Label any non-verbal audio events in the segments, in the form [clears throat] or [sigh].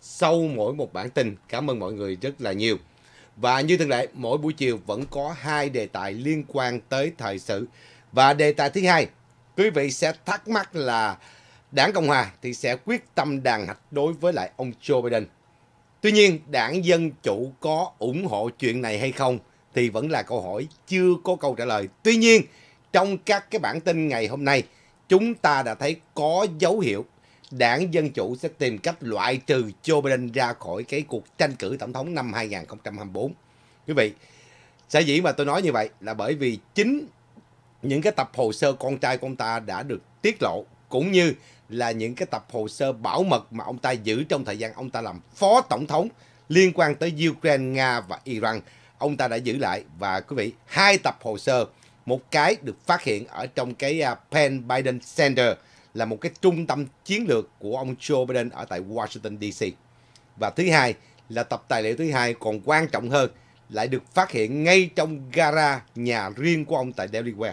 sau mỗi một bản tin. Cảm ơn mọi người rất là nhiều. Và như thường lệ, mỗi buổi chiều vẫn có hai đề tài liên quan tới thời sự. Và đề tài thứ hai, quý vị sẽ thắc mắc là Đảng Cộng Hòa thì sẽ quyết tâm đàn hạch đối với lại ông Joe Biden. Tuy nhiên, đảng Dân Chủ có ủng hộ chuyện này hay không thì vẫn là câu hỏi chưa có câu trả lời. Tuy nhiên, trong các cái bản tin ngày hôm nay, chúng ta đã thấy có dấu hiệu đảng Dân Chủ sẽ tìm cách loại trừ Joe Biden ra khỏi cái cuộc tranh cử tổng thống năm 2024. Quý vị, sở dĩ mà tôi nói như vậy là bởi vì chính những cái tập hồ sơ con trai của ông ta đã được tiết lộ cũng như là những cái tập hồ sơ bảo mật mà ông ta giữ trong thời gian ông ta làm phó tổng thống liên quan tới Ukraine, Nga và Iran. Ông ta đã giữ lại và quý vị, hai tập hồ sơ, một cái được phát hiện ở trong cái à, pen Biden Center là một cái trung tâm chiến lược của ông Joe Biden ở tại Washington DC. Và thứ hai là tập tài liệu thứ hai còn quan trọng hơn lại được phát hiện ngay trong gara nhà riêng của ông tại Delaware.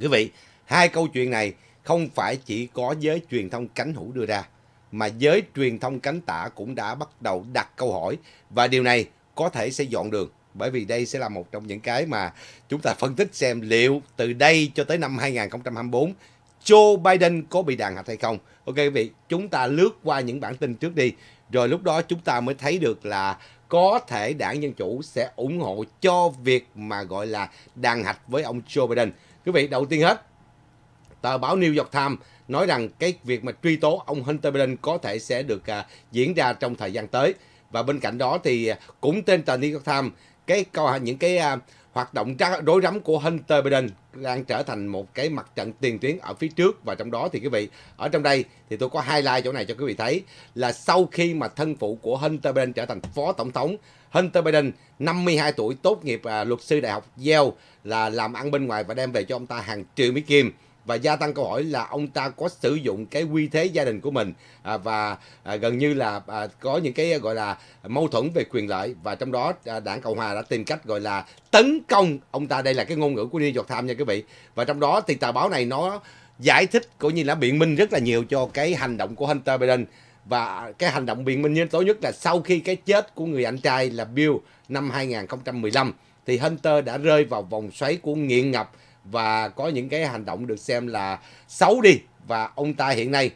Quý vị, hai câu chuyện này không phải chỉ có giới truyền thông cánh hữu đưa ra, mà giới truyền thông cánh tả cũng đã bắt đầu đặt câu hỏi và điều này có thể sẽ dọn đường bởi vì đây sẽ là một trong những cái mà chúng ta phân tích xem liệu từ đây cho tới năm 2024 Joe Biden có bị đàn hạch hay không. Ok quý vị, chúng ta lướt qua những bản tin trước đi, rồi lúc đó chúng ta mới thấy được là có thể đảng Dân Chủ sẽ ủng hộ cho việc mà gọi là đàn hạch với ông Joe Biden. Quý vị, đầu tiên hết, tờ báo New York Times nói rằng cái việc mà truy tố ông Hunter Biden có thể sẽ được à, diễn ra trong thời gian tới. Và bên cạnh đó thì à, cũng tên tờ New York Times, cái à, những cái à, Hoạt động rối rắm của Hunter Biden đang trở thành một cái mặt trận tiền tuyến ở phía trước và trong đó thì quý vị ở trong đây thì tôi có highlight chỗ này cho quý vị thấy là sau khi mà thân phụ của Hunter Biden trở thành phó tổng thống Hunter Biden 52 tuổi tốt nghiệp à, luật sư đại học Yale là làm ăn bên ngoài và đem về cho ông ta hàng triệu mỹ kim và gia tăng câu hỏi là ông ta có sử dụng cái quy thế gia đình của mình à, và à, gần như là à, có những cái gọi là mâu thuẫn về quyền lợi và trong đó à, đảng cộng hòa đã tìm cách gọi là tấn công ông ta đây là cái ngôn ngữ của New York Times nha quý vị và trong đó thì tờ báo này nó giải thích cũng như là biện minh rất là nhiều cho cái hành động của Hunter Biden và cái hành động biện minh nhân tố nhất là sau khi cái chết của người anh trai là Bill năm 2015 thì Hunter đã rơi vào vòng xoáy của nghiện ngập và có những cái hành động được xem là xấu đi và ông ta hiện nay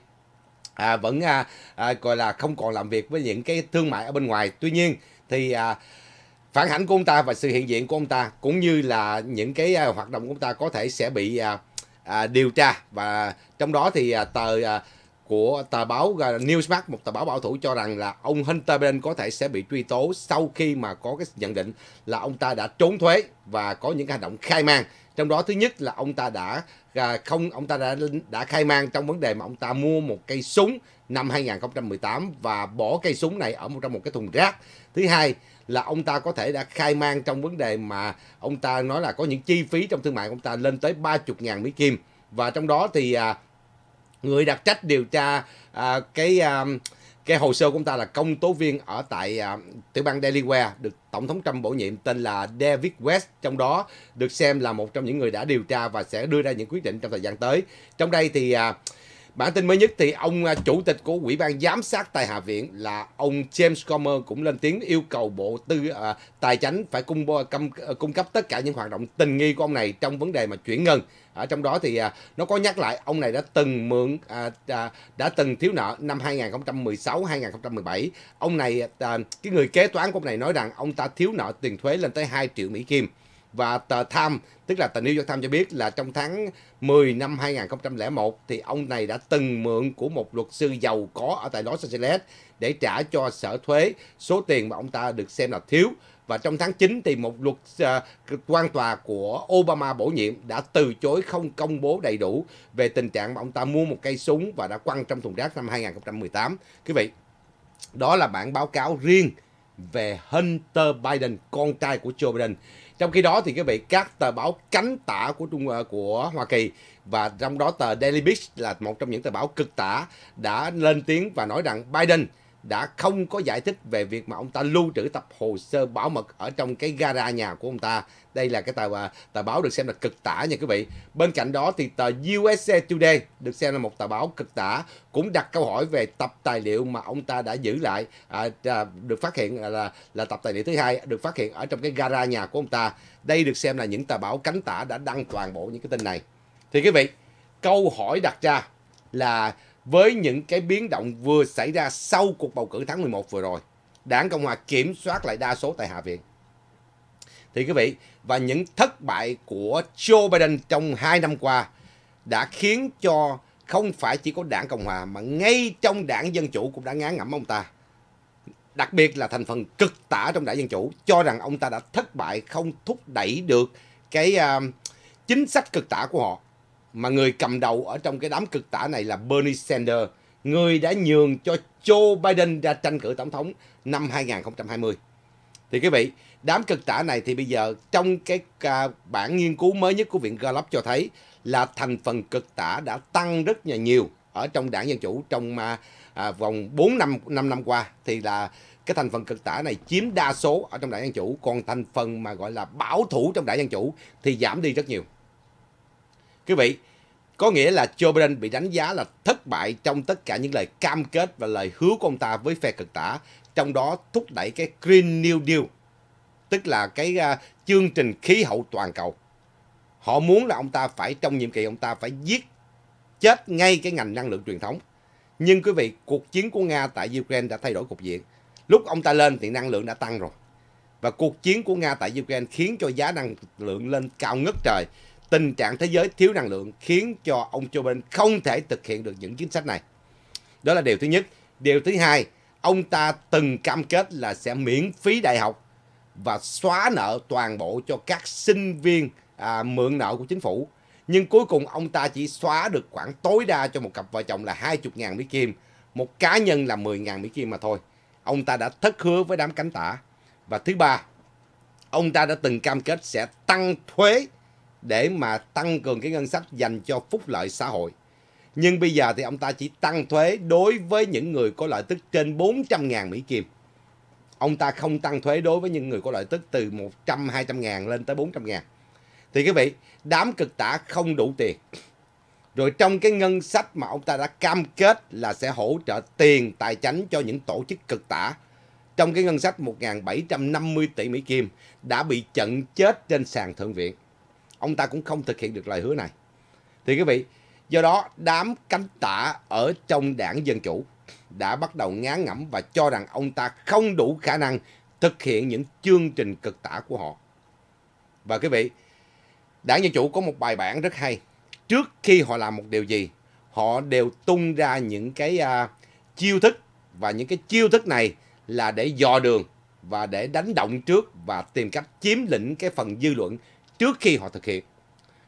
à, vẫn à, à, gọi là không còn làm việc với những cái thương mại ở bên ngoài tuy nhiên thì à, phản ảnh của ông ta và sự hiện diện của ông ta cũng như là những cái à, hoạt động của ông ta có thể sẽ bị à, à, điều tra và trong đó thì à, tờ à, của tờ báo Newsmax, một tờ báo bảo thủ cho rằng là ông Hunter Biden có thể sẽ bị truy tố sau khi mà có cái nhận định là ông ta đã trốn thuế và có những hành động khai mang. Trong đó thứ nhất là ông ta đã à, không ông ta đã đã khai mang trong vấn đề mà ông ta mua một cây súng năm 2018 và bỏ cây súng này ở trong một cái thùng rác. Thứ hai là ông ta có thể đã khai mang trong vấn đề mà ông ta nói là có những chi phí trong thương mại của ông ta lên tới 30.000 Mỹ Kim. Và trong đó thì à, người đặc trách điều tra à, cái à, cái hồ sơ của chúng ta là công tố viên ở tại à, tiểu bang Delaware được tổng thống Trump bổ nhiệm tên là David West trong đó được xem là một trong những người đã điều tra và sẽ đưa ra những quyết định trong thời gian tới trong đây thì à, Bản tin mới nhất thì ông à, chủ tịch của Ủy ban giám sát tại Hạ viện là ông James Comer cũng lên tiếng yêu cầu Bộ Tư à, Tài chính phải cung cung, ờ, cung cấp tất cả những hoạt động tình nghi của ông này trong vấn đề mà chuyển ngân. Ở trong đó thì à, nó có nhắc lại ông này đã từng mượn à, à, đã từng thiếu nợ năm 2016 2017. Ông này à, cái người kế toán của ông này nói rằng ông ta thiếu nợ tiền thuế lên tới 2 triệu Mỹ kim. Và tờ Tham, tức là tờ New York Times cho biết là trong tháng 10 năm 2001 thì ông này đã từng mượn của một luật sư giàu có ở tại Los Angeles để trả cho sở thuế số tiền mà ông ta được xem là thiếu. Và trong tháng 9 thì một luật uh, quan tòa của Obama bổ nhiệm đã từ chối không công bố đầy đủ về tình trạng mà ông ta mua một cây súng và đã quăng trong thùng rác năm 2018. Quý vị, đó là bản báo cáo riêng về Hunter Biden, con trai của Joe Biden. Trong khi đó thì quý vị các tờ báo cánh tả của Trung ờ, của Hoa Kỳ và trong đó tờ Daily Beast là một trong những tờ báo cực tả đã lên tiếng và nói rằng Biden đã không có giải thích về việc mà ông ta lưu trữ tập hồ sơ bảo mật ở trong cái gara nhà của ông ta. Đây là cái tờ à, tờ báo được xem là cực tả nha quý vị. Bên cạnh đó thì tờ USA Today được xem là một tờ báo cực tả cũng đặt câu hỏi về tập tài liệu mà ông ta đã giữ lại à, à được phát hiện là là tập tài liệu thứ hai được phát hiện ở trong cái gara nhà của ông ta. Đây được xem là những tờ báo cánh tả đã đăng toàn bộ những cái tin này. Thì quý vị, câu hỏi đặt ra là với những cái biến động vừa xảy ra sau cuộc bầu cử tháng 11 vừa rồi. Đảng Cộng hòa kiểm soát lại đa số tại Hạ viện. Thì quý vị, và những thất bại của Joe Biden trong 2 năm qua đã khiến cho không phải chỉ có đảng Cộng hòa mà ngay trong đảng Dân Chủ cũng đã ngán ngẩm ông ta. Đặc biệt là thành phần cực tả trong đảng Dân Chủ cho rằng ông ta đã thất bại không thúc đẩy được cái uh, chính sách cực tả của họ mà người cầm đầu ở trong cái đám cực tả này là Bernie Sanders, người đã nhường cho Joe Biden ra tranh cử tổng thống năm 2020. Thì quý vị, đám cực tả này thì bây giờ trong cái à, bản nghiên cứu mới nhất của Viện Gallup cho thấy là thành phần cực tả đã tăng rất là nhiều ở trong đảng Dân Chủ trong à, à vòng 4 năm 5 năm qua thì là cái thành phần cực tả này chiếm đa số ở trong đảng Dân Chủ còn thành phần mà gọi là bảo thủ trong đảng Dân Chủ thì giảm đi rất nhiều. Quý vị, có nghĩa là Joe Biden bị đánh giá là thất bại trong tất cả những lời cam kết và lời hứa của ông ta với phe cực tả, trong đó thúc đẩy cái Green New Deal, tức là cái uh, chương trình khí hậu toàn cầu. Họ muốn là ông ta phải trong nhiệm kỳ ông ta phải giết chết ngay cái ngành năng lượng truyền thống. Nhưng quý vị, cuộc chiến của Nga tại Ukraine đã thay đổi cục diện. Lúc ông ta lên thì năng lượng đã tăng rồi. Và cuộc chiến của Nga tại Ukraine khiến cho giá năng lượng lên cao ngất trời tình trạng thế giới thiếu năng lượng khiến cho ông Joe Biden không thể thực hiện được những chính sách này. Đó là điều thứ nhất. Điều thứ hai, ông ta từng cam kết là sẽ miễn phí đại học và xóa nợ toàn bộ cho các sinh viên à, mượn nợ của chính phủ. Nhưng cuối cùng ông ta chỉ xóa được khoảng tối đa cho một cặp vợ chồng là 20.000 Mỹ Kim, một cá nhân là 10.000 Mỹ Kim mà thôi. Ông ta đã thất hứa với đám cánh tả. Và thứ ba, ông ta đã từng cam kết sẽ tăng thuế để mà tăng cường cái ngân sách dành cho phúc lợi xã hội. Nhưng bây giờ thì ông ta chỉ tăng thuế đối với những người có lợi tức trên 400 ngàn Mỹ Kim. Ông ta không tăng thuế đối với những người có lợi tức từ 100, 200 ngàn lên tới 400 ngàn. Thì quý vị, đám cực tả không đủ tiền. Rồi trong cái ngân sách mà ông ta đã cam kết là sẽ hỗ trợ tiền tài chánh cho những tổ chức cực tả. Trong cái ngân sách 1.750 tỷ Mỹ Kim đã bị chận chết trên sàn thượng viện ông ta cũng không thực hiện được lời hứa này. Thì quý vị, do đó đám cánh tả ở trong đảng Dân Chủ đã bắt đầu ngán ngẩm và cho rằng ông ta không đủ khả năng thực hiện những chương trình cực tả của họ. Và quý vị, đảng Dân Chủ có một bài bản rất hay. Trước khi họ làm một điều gì, họ đều tung ra những cái uh, chiêu thức và những cái chiêu thức này là để dò đường và để đánh động trước và tìm cách chiếm lĩnh cái phần dư luận trước khi họ thực hiện.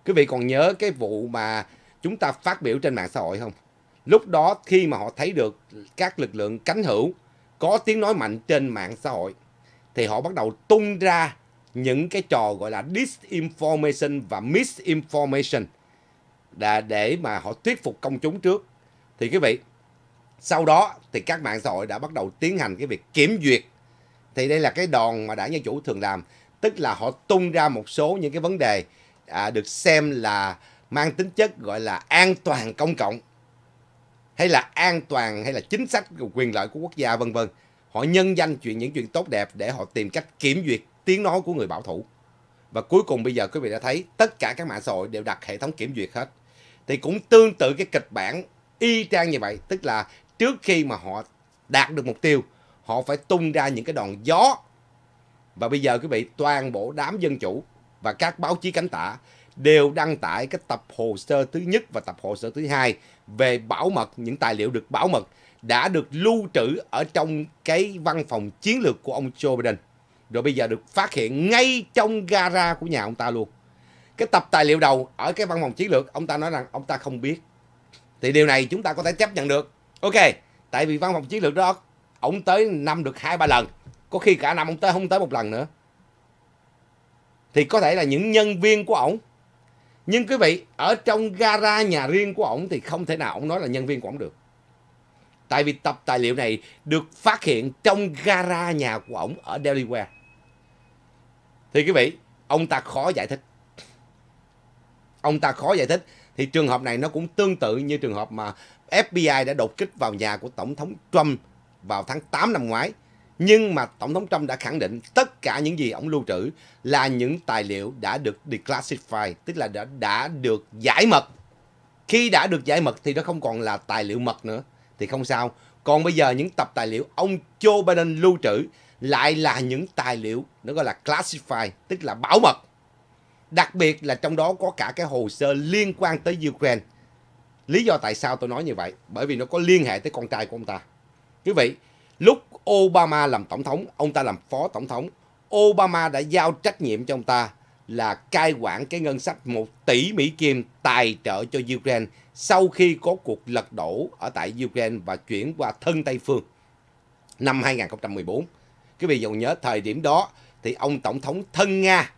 Quý vị còn nhớ cái vụ mà chúng ta phát biểu trên mạng xã hội không? Lúc đó khi mà họ thấy được các lực lượng cánh hữu có tiếng nói mạnh trên mạng xã hội thì họ bắt đầu tung ra những cái trò gọi là disinformation và misinformation đã để mà họ thuyết phục công chúng trước. Thì quý vị, sau đó thì các mạng xã hội đã bắt đầu tiến hành cái việc kiểm duyệt. Thì đây là cái đòn mà đảng Dân Chủ thường làm tức là họ tung ra một số những cái vấn đề à, được xem là mang tính chất gọi là an toàn công cộng hay là an toàn hay là chính sách quyền lợi của quốc gia vân vân họ nhân danh chuyện những chuyện tốt đẹp để họ tìm cách kiểm duyệt tiếng nói của người bảo thủ và cuối cùng bây giờ quý vị đã thấy tất cả các mạng xã hội đều đặt hệ thống kiểm duyệt hết thì cũng tương tự cái kịch bản y chang như vậy tức là trước khi mà họ đạt được mục tiêu họ phải tung ra những cái đòn gió và bây giờ quý vị, toàn bộ đám dân chủ và các báo chí cánh tả đều đăng tải cái tập hồ sơ thứ nhất và tập hồ sơ thứ hai về bảo mật, những tài liệu được bảo mật đã được lưu trữ ở trong cái văn phòng chiến lược của ông Joe Biden. Rồi bây giờ được phát hiện ngay trong gara của nhà ông ta luôn. Cái tập tài liệu đầu ở cái văn phòng chiến lược, ông ta nói rằng ông ta không biết. Thì điều này chúng ta có thể chấp nhận được. Ok, tại vì văn phòng chiến lược đó, ông tới năm được hai ba lần có khi cả năm ông tới không tới một lần nữa thì có thể là những nhân viên của ổng nhưng quý vị ở trong gara nhà riêng của ổng thì không thể nào ổng nói là nhân viên của ổng được tại vì tập tài liệu này được phát hiện trong gara nhà của ổng ở Delaware thì quý vị ông ta khó giải thích ông ta khó giải thích thì trường hợp này nó cũng tương tự như trường hợp mà FBI đã đột kích vào nhà của Tổng thống Trump vào tháng 8 năm ngoái nhưng mà Tổng thống Trump đã khẳng định tất cả những gì ông lưu trữ là những tài liệu đã được declassified, tức là đã, đã được giải mật. Khi đã được giải mật thì nó không còn là tài liệu mật nữa, thì không sao. Còn bây giờ những tập tài liệu ông Joe Biden lưu trữ lại là những tài liệu nó gọi là classified, tức là bảo mật. Đặc biệt là trong đó có cả cái hồ sơ liên quan tới Ukraine. Lý do tại sao tôi nói như vậy? Bởi vì nó có liên hệ tới con trai của ông ta. Quý vị, lúc Obama làm tổng thống, ông ta làm phó tổng thống. Obama đã giao trách nhiệm cho ông ta là cai quản cái ngân sách 1 tỷ Mỹ Kim tài trợ cho Ukraine sau khi có cuộc lật đổ ở tại Ukraine và chuyển qua thân Tây Phương năm 2014. Quý vị dầu nhớ thời điểm đó thì ông Tổng thống thân Nga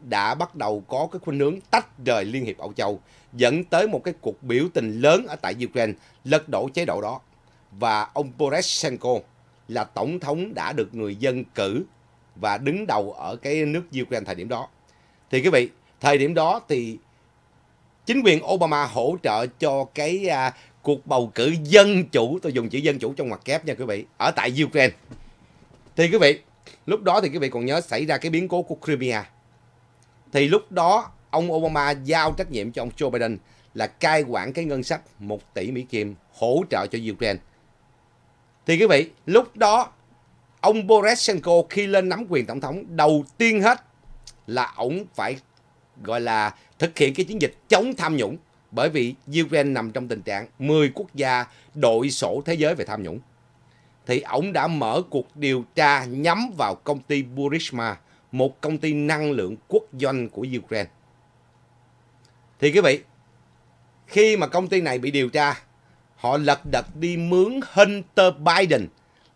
đã bắt đầu có cái khuynh hướng tách rời Liên hiệp Âu Châu dẫn tới một cái cuộc biểu tình lớn ở tại Ukraine lật đổ chế độ đó. Và ông Poroshenko là tổng thống đã được người dân cử và đứng đầu ở cái nước Ukraine thời điểm đó. Thì quý vị, thời điểm đó thì chính quyền Obama hỗ trợ cho cái à, cuộc bầu cử dân chủ, tôi dùng chữ dân chủ trong ngoặc kép nha quý vị, ở tại Ukraine. Thì quý vị, lúc đó thì quý vị còn nhớ xảy ra cái biến cố của Crimea. Thì lúc đó ông Obama giao trách nhiệm cho ông Joe Biden là cai quản cái ngân sách 1 tỷ Mỹ Kim hỗ trợ cho Ukraine thì quý vị, lúc đó ông Poroshenko khi lên nắm quyền tổng thống, đầu tiên hết là ông phải gọi là thực hiện cái chiến dịch chống tham nhũng. Bởi vì Ukraine nằm trong tình trạng 10 quốc gia đội sổ thế giới về tham nhũng. Thì ông đã mở cuộc điều tra nhắm vào công ty Burisma, một công ty năng lượng quốc doanh của Ukraine. Thì quý vị, khi mà công ty này bị điều tra họ lật đật đi mướn Hunter Biden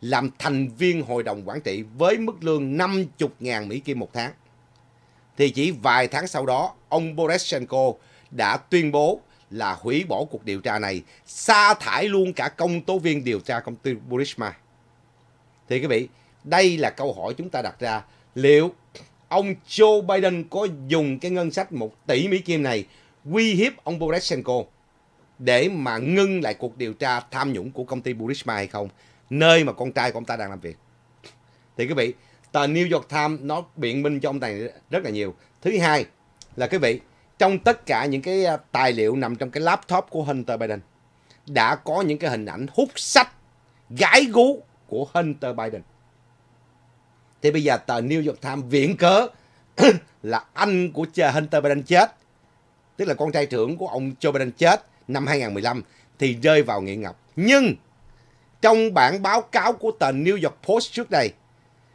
làm thành viên hội đồng quản trị với mức lương 50.000 Mỹ Kim một tháng. Thì chỉ vài tháng sau đó, ông Borishenko đã tuyên bố là hủy bỏ cuộc điều tra này, sa thải luôn cả công tố viên điều tra công ty Burisma. Thì quý vị, đây là câu hỏi chúng ta đặt ra. Liệu ông Joe Biden có dùng cái ngân sách 1 tỷ Mỹ Kim này uy hiếp ông Borishenko để mà ngưng lại cuộc điều tra tham nhũng của công ty Burisma hay không nơi mà con trai của ông ta đang làm việc thì quý vị tờ New York Times nó biện minh cho ông này rất là nhiều thứ hai là quý vị trong tất cả những cái à, tài liệu nằm trong cái laptop của Hunter Biden đã có những cái hình ảnh hút sách gái gú của Hunter Biden thì bây giờ tờ New York Times viện cớ [clears throat] là anh của Hunter Biden chết tức là con trai trưởng của ông Joe Biden chết năm 2015 thì rơi vào nghiện ngập. Nhưng trong bản báo cáo của tờ New York Post trước đây,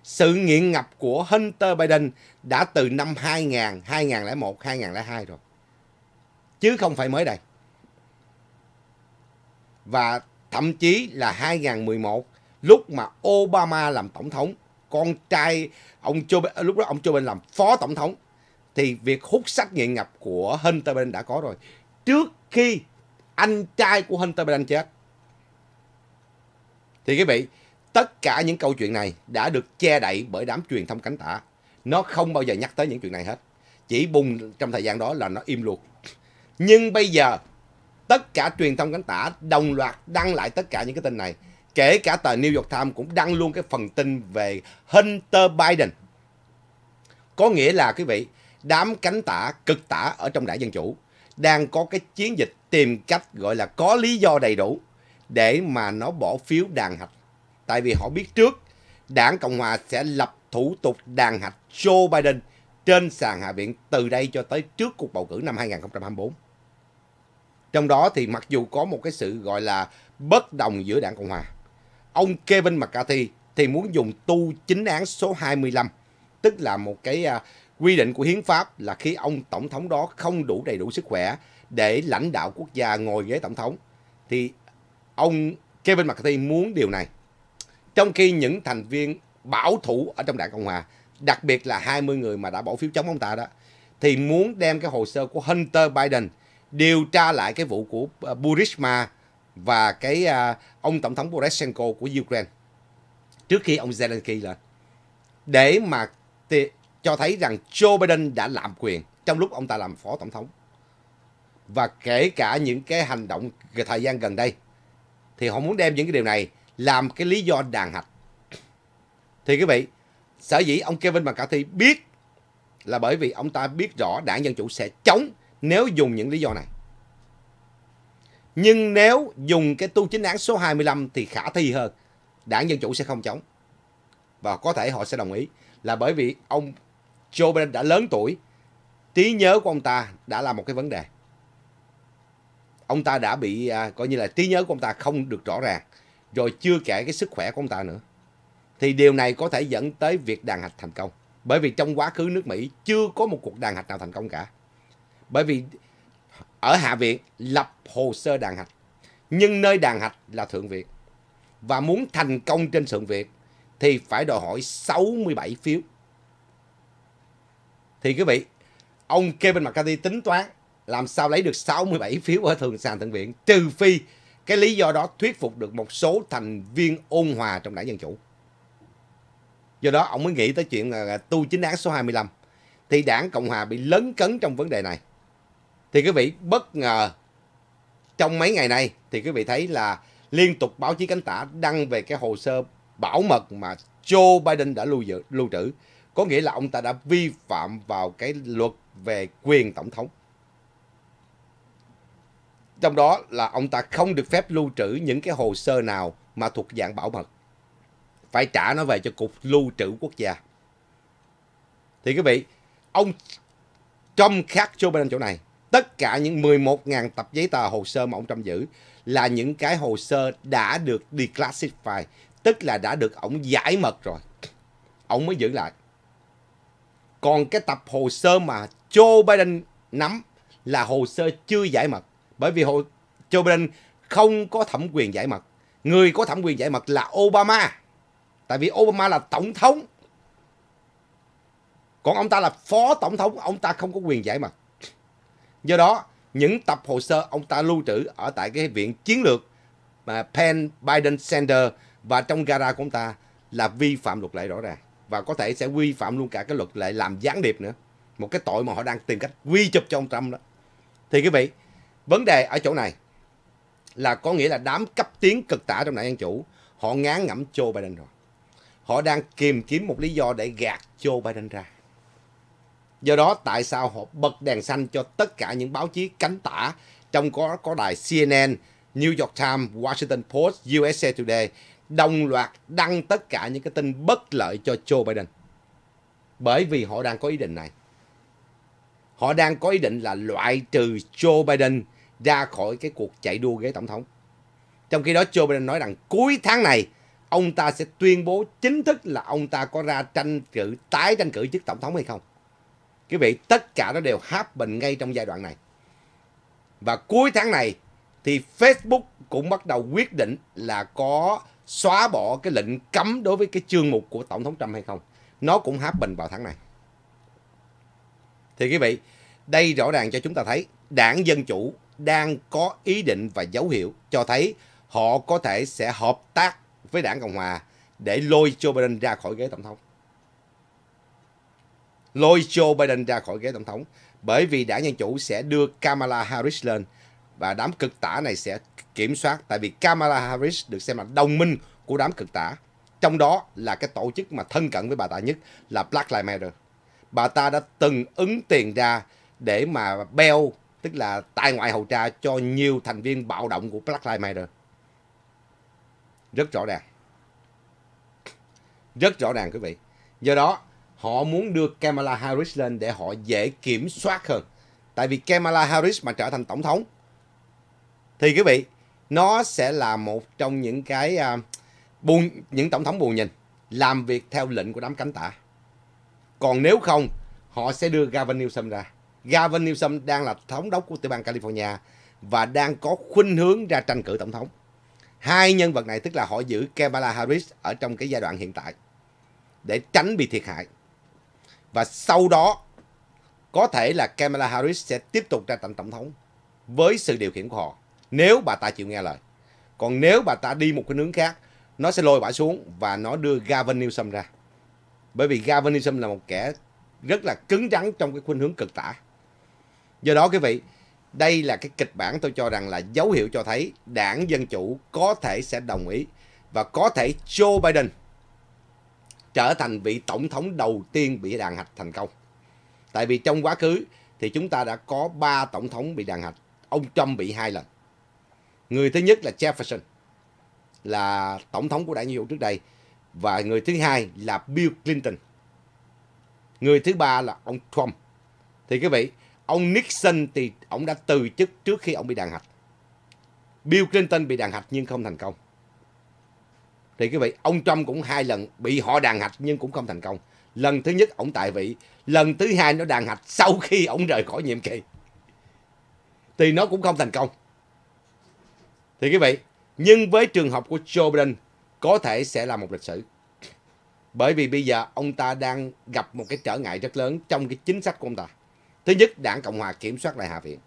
sự nghiện ngập của Hunter Biden đã từ năm 2000, 2001, 2002 rồi. Chứ không phải mới đây. Và thậm chí là 2011 lúc mà Obama làm tổng thống, con trai ông Joe lúc đó ông Joe Biden làm phó tổng thống thì việc hút sách nghiện ngập của Hunter Biden đã có rồi. Trước khi anh trai của Hunter Biden chết. Thì quý vị, tất cả những câu chuyện này đã được che đậy bởi đám truyền thông cánh tả. Nó không bao giờ nhắc tới những chuyện này hết. Chỉ bùng trong thời gian đó là nó im luôn. Nhưng bây giờ, tất cả truyền thông cánh tả đồng loạt đăng lại tất cả những cái tin này. Kể cả tờ New York Times cũng đăng luôn cái phần tin về Hunter Biden. Có nghĩa là quý vị, đám cánh tả cực tả ở trong đảng Dân Chủ đang có cái chiến dịch tìm cách gọi là có lý do đầy đủ để mà nó bỏ phiếu đàn hạch. Tại vì họ biết trước đảng Cộng Hòa sẽ lập thủ tục đàn hạch Joe Biden trên sàn Hạ viện từ đây cho tới trước cuộc bầu cử năm 2024. Trong đó thì mặc dù có một cái sự gọi là bất đồng giữa đảng Cộng Hòa, ông Kevin McCarthy thì muốn dùng tu chính án số 25, tức là một cái à, Quy định của hiến pháp là khi ông tổng thống đó không đủ đầy đủ sức khỏe để lãnh đạo quốc gia ngồi ghế tổng thống thì ông Kevin McCarthy muốn điều này. Trong khi những thành viên bảo thủ ở trong Đảng Cộng hòa, đặc biệt là 20 người mà đã bỏ phiếu chống ông ta đó thì muốn đem cái hồ sơ của Hunter Biden điều tra lại cái vụ của ờ, Burisma và cái ờ, ông tổng thống Poroshenko của Ukraine trước khi ông Zelensky lên để mà cho thấy rằng Joe Biden đã lạm quyền trong lúc ông ta làm phó tổng thống. Và kể cả những cái hành động thời gian gần đây thì họ muốn đem những cái điều này làm cái lý do đàn hạch. Thì quý vị, sở dĩ ông Kevin McCarthy biết là bởi vì ông ta biết rõ đảng Dân Chủ sẽ chống nếu dùng những lý do này. Nhưng nếu dùng cái tu chính án số 25 thì khả thi hơn. Đảng Dân Chủ sẽ không chống. Và có thể họ sẽ đồng ý là bởi vì ông Joe Biden đã lớn tuổi, trí nhớ của ông ta đã là một cái vấn đề. Ông ta đã bị à, coi như là trí nhớ của ông ta không được rõ ràng, rồi chưa kể cái sức khỏe của ông ta nữa. Thì điều này có thể dẫn tới việc đàn hạch thành công. Bởi vì trong quá khứ nước Mỹ chưa có một cuộc đàn hạch nào thành công cả. Bởi vì ở Hạ viện lập hồ sơ đàn hạch, nhưng nơi đàn hạch là Thượng viện. Và muốn thành công trên Thượng viện thì phải đòi hỏi 67 phiếu thì quý vị ông Kevin McCarthy tính toán làm sao lấy được 67 phiếu ở thường sàn thượng viện trừ phi cái lý do đó thuyết phục được một số thành viên ôn hòa trong đảng Dân Chủ. Do đó ông mới nghĩ tới chuyện là tu chính án số 25 thì đảng Cộng Hòa bị lấn cấn trong vấn đề này. Thì quý vị bất ngờ trong mấy ngày nay thì quý vị thấy là liên tục báo chí cánh tả đăng về cái hồ sơ bảo mật mà Joe Biden đã lưu giữ lưu trữ có nghĩa là ông ta đã vi phạm vào cái luật về quyền tổng thống. Trong đó là ông ta không được phép lưu trữ những cái hồ sơ nào mà thuộc dạng bảo mật. Phải trả nó về cho Cục Lưu trữ Quốc gia. Thì quý vị, ông Trump khác Joe Biden chỗ này. Tất cả những 11.000 tập giấy tờ hồ sơ mà ông Trump giữ là những cái hồ sơ đã được declassify, tức là đã được ông giải mật rồi. Ông mới giữ lại. Còn cái tập hồ sơ mà Joe Biden nắm là hồ sơ chưa giải mật. Bởi vì hồ Joe Biden không có thẩm quyền giải mật. Người có thẩm quyền giải mật là Obama. Tại vì Obama là tổng thống. Còn ông ta là phó tổng thống, ông ta không có quyền giải mật. Do đó, những tập hồ sơ ông ta lưu trữ ở tại cái viện chiến lược mà Penn Biden Center và trong gara của ông ta là vi phạm luật lệ rõ ràng và có thể sẽ vi phạm luôn cả cái luật lệ làm gián điệp nữa một cái tội mà họ đang tìm cách quy chụp cho ông Trump đó thì quý vị vấn đề ở chỗ này là có nghĩa là đám cấp tiến cực tả trong đảng dân chủ họ ngán ngẩm Joe Biden rồi họ đang tìm kiếm một lý do để gạt Joe Biden ra do đó tại sao họ bật đèn xanh cho tất cả những báo chí cánh tả trong có có đài CNN New York Times, Washington Post, USA Today đồng loạt đăng tất cả những cái tin bất lợi cho Joe Biden. Bởi vì họ đang có ý định này. Họ đang có ý định là loại trừ Joe Biden ra khỏi cái cuộc chạy đua ghế tổng thống. Trong khi đó Joe Biden nói rằng cuối tháng này ông ta sẽ tuyên bố chính thức là ông ta có ra tranh cử, tái tranh cử chức tổng thống hay không. Quý vị, tất cả nó đều bình ngay trong giai đoạn này. Và cuối tháng này thì Facebook cũng bắt đầu quyết định là có xóa bỏ cái lệnh cấm đối với cái chương mục của Tổng thống Trump hay không. Nó cũng bình vào tháng này. Thì quý vị, đây rõ ràng cho chúng ta thấy đảng Dân Chủ đang có ý định và dấu hiệu cho thấy họ có thể sẽ hợp tác với đảng Cộng Hòa để lôi Joe Biden ra khỏi ghế Tổng thống. Lôi Joe Biden ra khỏi ghế Tổng thống bởi vì đảng Dân Chủ sẽ đưa Kamala Harris lên và đám cực tả này sẽ kiểm soát tại vì Kamala Harris được xem là đồng minh của đám cực tả trong đó là cái tổ chức mà thân cận với bà ta nhất là Black Lives Matter bà ta đã từng ứng tiền ra để mà bail tức là tại ngoại hậu tra cho nhiều thành viên bạo động của Black Lives Matter rất rõ ràng rất rõ ràng quý vị do đó họ muốn đưa Kamala Harris lên để họ dễ kiểm soát hơn tại vì Kamala Harris mà trở thành tổng thống thì quý vị nó sẽ là một trong những cái uh, à, buồn những tổng thống buồn nhìn làm việc theo lệnh của đám cánh tả còn nếu không họ sẽ đưa Gavin Newsom ra Gavin Newsom đang là thống đốc của tiểu bang California và đang có khuynh hướng ra tranh cử tổng thống hai nhân vật này tức là họ giữ Kamala Harris ở trong cái giai đoạn hiện tại để tránh bị thiệt hại và sau đó có thể là Kamala Harris sẽ tiếp tục ra tận tổng thống với sự điều khiển của họ nếu bà ta chịu nghe lời. Còn nếu bà ta đi một cái hướng khác, nó sẽ lôi bà xuống và nó đưa Gavin Newsom ra. Bởi vì Gavin Newsom là một kẻ rất là cứng rắn trong cái khuynh hướng cực tả. Do đó quý vị, đây là cái kịch bản tôi cho rằng là dấu hiệu cho thấy đảng Dân Chủ có thể sẽ đồng ý và có thể Joe Biden trở thành vị tổng thống đầu tiên bị đàn hạch thành công. Tại vì trong quá khứ thì chúng ta đã có 3 tổng thống bị đàn hạch, ông Trump bị hai lần. Người thứ nhất là Jefferson, là tổng thống của đảng Dân Chủ trước đây. Và người thứ hai là Bill Clinton. Người thứ ba là ông Trump. Thì quý vị, ông Nixon thì ông đã từ chức trước khi ông bị đàn hạch. Bill Clinton bị đàn hạch nhưng không thành công. Thì quý vị, ông Trump cũng hai lần bị họ đàn hạch nhưng cũng không thành công. Lần thứ nhất ông tại vị, lần thứ hai nó đàn hạch sau khi ông rời khỏi nhiệm kỳ. Thì nó cũng không thành công. Thì quý vị, nhưng với trường hợp của Joe Biden có thể sẽ là một lịch sử. Bởi vì bây giờ ông ta đang gặp một cái trở ngại rất lớn trong cái chính sách của ông ta. Thứ nhất, đảng Cộng hòa kiểm soát lại Hạ viện,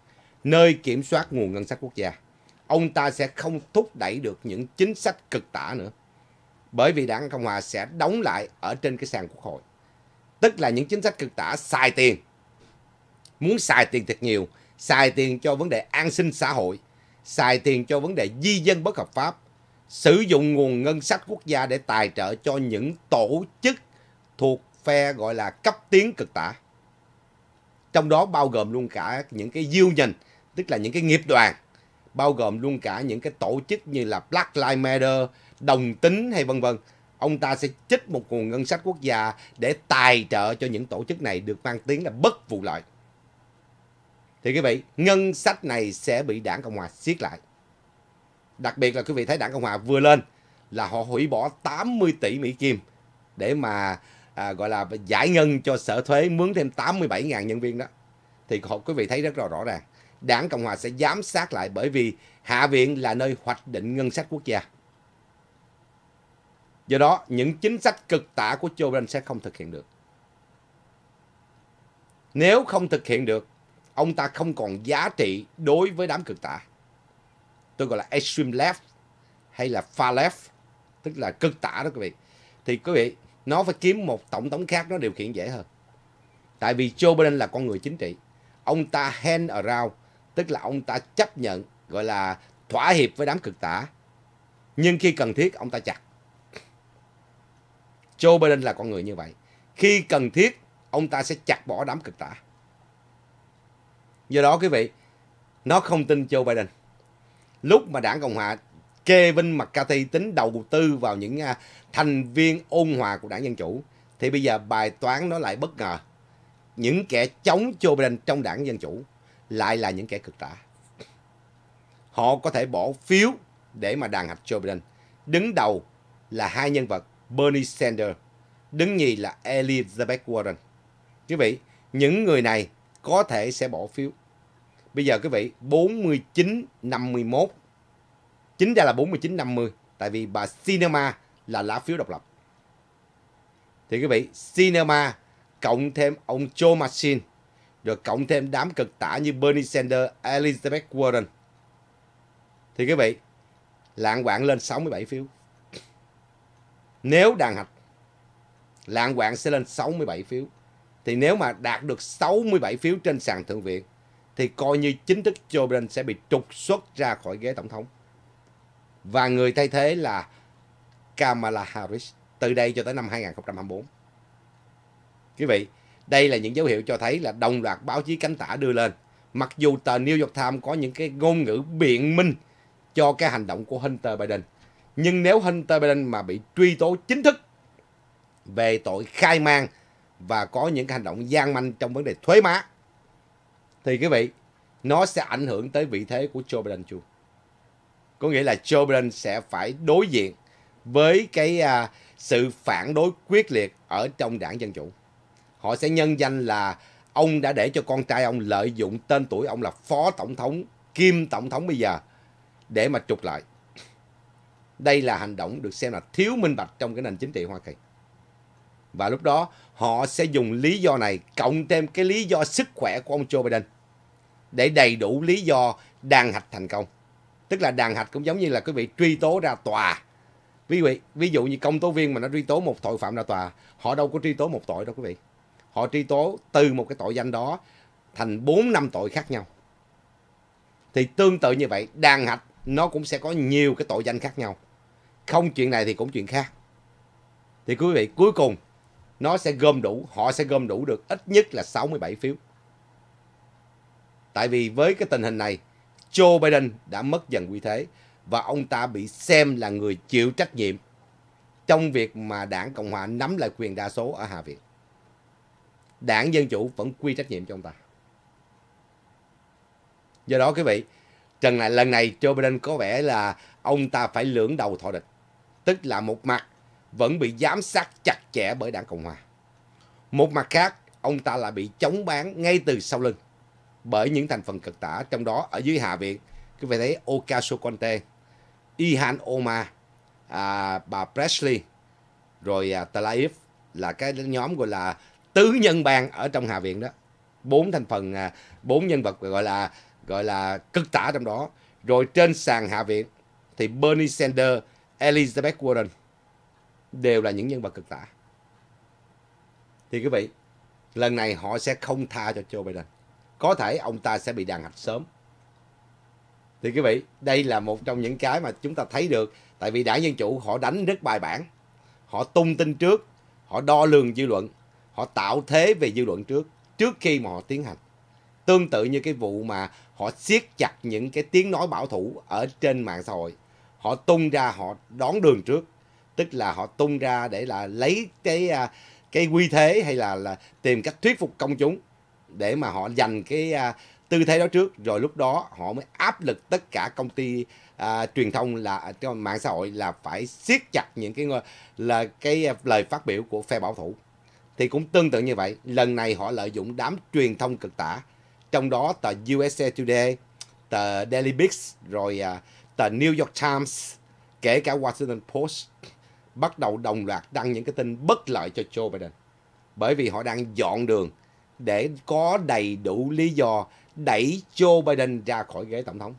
nơi kiểm soát nguồn ngân sách quốc gia. Ông ta sẽ không thúc đẩy được những chính sách cực tả nữa. Bởi vì đảng Cộng hòa sẽ đóng lại ở trên cái sàn quốc hội. Tức là những chính sách cực tả xài tiền. Muốn xài tiền thật nhiều, xài tiền cho vấn đề an sinh xã hội xài tiền cho vấn đề di dân bất hợp pháp, sử dụng nguồn ngân sách quốc gia để tài trợ cho những tổ chức thuộc phe gọi là cấp tiến cực tả. Trong đó bao gồm luôn cả những cái diêu nhìn, tức là những cái nghiệp đoàn, bao gồm luôn cả những cái tổ chức như là Black Lives Matter, đồng tính hay vân vân. Ông ta sẽ trích một nguồn ngân sách quốc gia để tài trợ cho những tổ chức này được mang tiếng là bất vụ lợi thì quý vị ngân sách này sẽ bị đảng cộng hòa siết lại đặc biệt là quý vị thấy đảng cộng hòa vừa lên là họ hủy bỏ 80 tỷ mỹ kim để mà à, gọi là giải ngân cho sở thuế mướn thêm 87.000 nhân viên đó thì họ quý vị thấy rất là rõ ràng đảng cộng hòa sẽ giám sát lại bởi vì hạ viện là nơi hoạch định ngân sách quốc gia do đó những chính sách cực tả của Joe Biden sẽ không thực hiện được nếu không thực hiện được ông ta không còn giá trị đối với đám cực tả. Tôi gọi là extreme left hay là far left, tức là cực tả đó quý vị. Thì quý vị, nó phải kiếm một tổng thống khác nó điều khiển dễ hơn. Tại vì Joe Biden là con người chính trị. Ông ta hand around, tức là ông ta chấp nhận, gọi là thỏa hiệp với đám cực tả. Nhưng khi cần thiết, ông ta chặt. Joe Biden là con người như vậy. Khi cần thiết, ông ta sẽ chặt bỏ đám cực tả. Do đó quý vị, nó không tin Joe Biden. Lúc mà đảng Cộng Hòa Kevin McCarthy tính đầu tư vào những à, thành viên ôn hòa của đảng Dân Chủ, thì bây giờ bài toán nó lại bất ngờ. Những kẻ chống Joe Biden trong đảng Dân Chủ lại là những kẻ cực tả. Họ có thể bỏ phiếu để mà đàn hạch Joe Biden. Đứng đầu là hai nhân vật Bernie Sanders, đứng nhì là Elizabeth Warren. Quý vị, những người này có thể sẽ bỏ phiếu. Bây giờ quý vị 49 51 chính ra là 49 50 tại vì bà Cinema là lá phiếu độc lập. Thì quý vị, Cinema cộng thêm ông Joe Manchin rồi cộng thêm đám cực tả như Bernie Sanders, Elizabeth Warren. Thì quý vị, lạng quạng lên 67 phiếu. Nếu đàn hạch, lạng quạng sẽ lên 67 phiếu thì nếu mà đạt được 67 phiếu trên sàn thượng viện thì coi như chính thức Joe Biden sẽ bị trục xuất ra khỏi ghế tổng thống. Và người thay thế là Kamala Harris từ đây cho tới năm 2024. Quý vị, đây là những dấu hiệu cho thấy là đồng loạt báo chí cánh tả đưa lên. Mặc dù tờ New York Times có những cái ngôn ngữ biện minh cho cái hành động của Hunter Biden. Nhưng nếu Hunter Biden mà bị truy tố chính thức về tội khai mang và có những cái hành động gian manh trong vấn đề thuế má thì quý vị nó sẽ ảnh hưởng tới vị thế của Joe Biden chưa? Có nghĩa là Joe Biden sẽ phải đối diện với cái à, sự phản đối quyết liệt ở trong đảng Dân Chủ. Họ sẽ nhân danh là ông đã để cho con trai ông lợi dụng tên tuổi ông là phó tổng thống, kim tổng thống bây giờ để mà trục lại. Đây là hành động được xem là thiếu minh bạch trong cái nền chính trị Hoa Kỳ. Và lúc đó họ sẽ dùng lý do này cộng thêm cái lý do sức khỏe của ông Joe Biden để đầy đủ lý do đàn hạch thành công. Tức là đàn hạch cũng giống như là quý vị truy tố ra tòa. Ví dụ, ví dụ như công tố viên mà nó truy tố một tội phạm ra tòa, họ đâu có truy tố một tội đâu quý vị. Họ truy tố từ một cái tội danh đó thành 4 năm tội khác nhau. Thì tương tự như vậy, đàn hạch nó cũng sẽ có nhiều cái tội danh khác nhau. Không chuyện này thì cũng chuyện khác. Thì quý vị, cuối cùng nó sẽ gom đủ, họ sẽ gom đủ được ít nhất là 67 phiếu. Tại vì với cái tình hình này, Joe Biden đã mất dần uy thế và ông ta bị xem là người chịu trách nhiệm trong việc mà đảng Cộng Hòa nắm lại quyền đa số ở Hạ Viện. Đảng Dân Chủ vẫn quy trách nhiệm cho ông ta. Do đó quý vị, lần này, lần này Joe Biden có vẻ là ông ta phải lưỡng đầu thọ địch. Tức là một mặt vẫn bị giám sát chặt chẽ bởi đảng Cộng Hòa. Một mặt khác, ông ta lại bị chống bán ngay từ sau lưng bởi những thành phần cực tả, trong đó ở dưới Hạ viện, quý vị thấy ocasio conte, Ihan Omar, à, bà Presley, rồi à, Tlaib là cái nhóm gọi là tứ nhân bang ở trong Hạ viện đó. Bốn thành phần, à, bốn nhân vật gọi là gọi là cực tả trong đó. Rồi trên sàn Hạ viện thì Bernie Sanders, Elizabeth Warren đều là những nhân vật cực tả thì quý vị lần này họ sẽ không tha cho Joe Biden có thể ông ta sẽ bị đàn hạch sớm thì quý vị đây là một trong những cái mà chúng ta thấy được tại vì đảng dân chủ họ đánh rất bài bản họ tung tin trước họ đo lường dư luận họ tạo thế về dư luận trước trước khi mà họ tiến hành tương tự như cái vụ mà họ siết chặt những cái tiếng nói bảo thủ ở trên mạng xã hội họ tung ra họ đón đường trước tức là họ tung ra để là lấy cái à, cái quy thế hay là là tìm cách thuyết phục công chúng để mà họ giành cái à, tư thế đó trước rồi lúc đó họ mới áp lực tất cả công ty à, truyền thông là cho mạng xã hội là phải siết chặt những cái là cái à, lời phát biểu của phe bảo thủ thì cũng tương tự như vậy lần này họ lợi dụng đám truyền thông cực tả trong đó tờ USA Today tờ Daily Beast rồi à, tờ New York Times kể cả Washington Post bắt đầu đồng loạt đăng những cái tin bất lợi cho Joe Biden. Bởi vì họ đang dọn đường để có đầy đủ lý do đẩy Joe Biden ra khỏi ghế tổng thống.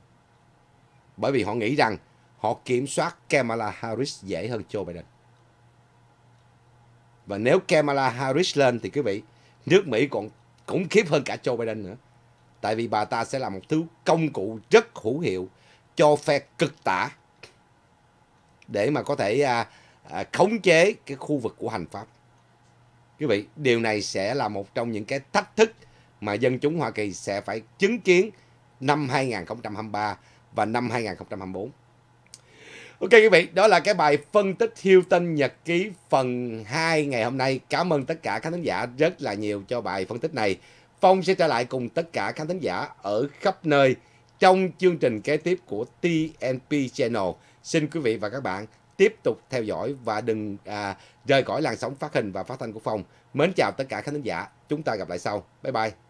Bởi vì họ nghĩ rằng họ kiểm soát Kamala Harris dễ hơn Joe Biden. Và nếu Kamala Harris lên thì quý vị, nước Mỹ còn cũng khiếp hơn cả Joe Biden nữa. Tại vì bà ta sẽ là một thứ công cụ rất hữu hiệu cho phe cực tả để mà có thể à, À, khống chế cái khu vực của hành pháp. Quý vị, điều này sẽ là một trong những cái thách thức mà dân chúng Hoa Kỳ sẽ phải chứng kiến năm 2023 và năm 2024. Ok quý vị, đó là cái bài phân tích Hilton Nhật ký phần 2 ngày hôm nay. Cảm ơn tất cả khán thính giả rất là nhiều cho bài phân tích này. Phong sẽ trở lại cùng tất cả khán thính giả ở khắp nơi trong chương trình kế tiếp của TNP Channel. Xin quý vị và các bạn tiếp tục theo dõi và đừng à, rời khỏi làn sóng phát hình và phát thanh của phòng. Mến chào tất cả khán giả, chúng ta gặp lại sau. Bye bye.